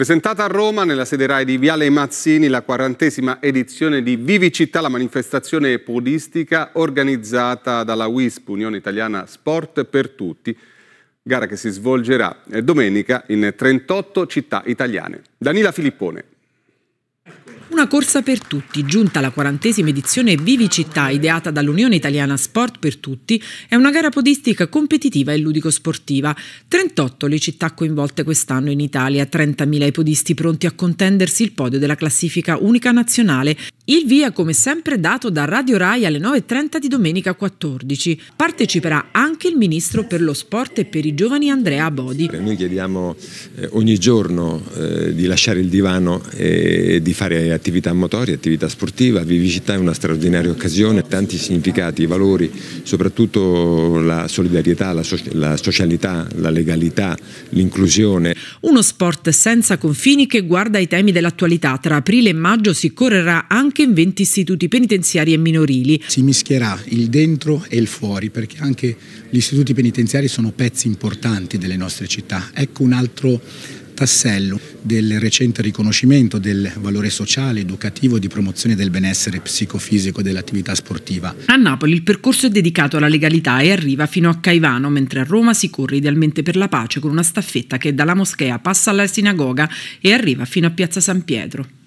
Presentata a Roma, nella sede RAI di Viale Mazzini, la quarantesima edizione di Vivicittà, la manifestazione podistica organizzata dalla WISP, Unione Italiana Sport per Tutti, gara che si svolgerà eh, domenica in 38 città italiane. Danila Filippone. Una corsa per tutti, giunta alla quarantesima edizione Vivi Città, ideata dall'Unione Italiana Sport per Tutti, è una gara podistica competitiva e ludico-sportiva. 38 le città coinvolte quest'anno in Italia, 30.000 i podisti pronti a contendersi il podio della classifica unica nazionale il via, come sempre, dato da Radio Rai alle 9.30 di domenica 14. Parteciperà anche il ministro per lo sport e per i giovani Andrea Bodi. Noi chiediamo eh, ogni giorno eh, di lasciare il divano e di fare attività motorie, attività sportiva. Vivicità è una straordinaria occasione, tanti significati, valori, soprattutto la solidarietà, la socialità, la legalità, l'inclusione. Uno sport senza confini che guarda i temi dell'attualità. Tra aprile e maggio si correrà anche anche in 20 istituti penitenziari e minorili. Si mischierà il dentro e il fuori perché anche gli istituti penitenziari sono pezzi importanti delle nostre città. Ecco un altro tassello del recente riconoscimento del valore sociale, educativo e di promozione del benessere psicofisico dell'attività sportiva. A Napoli il percorso è dedicato alla legalità e arriva fino a Caivano, mentre a Roma si corre idealmente per la pace con una staffetta che dalla moschea passa alla sinagoga e arriva fino a Piazza San Pietro.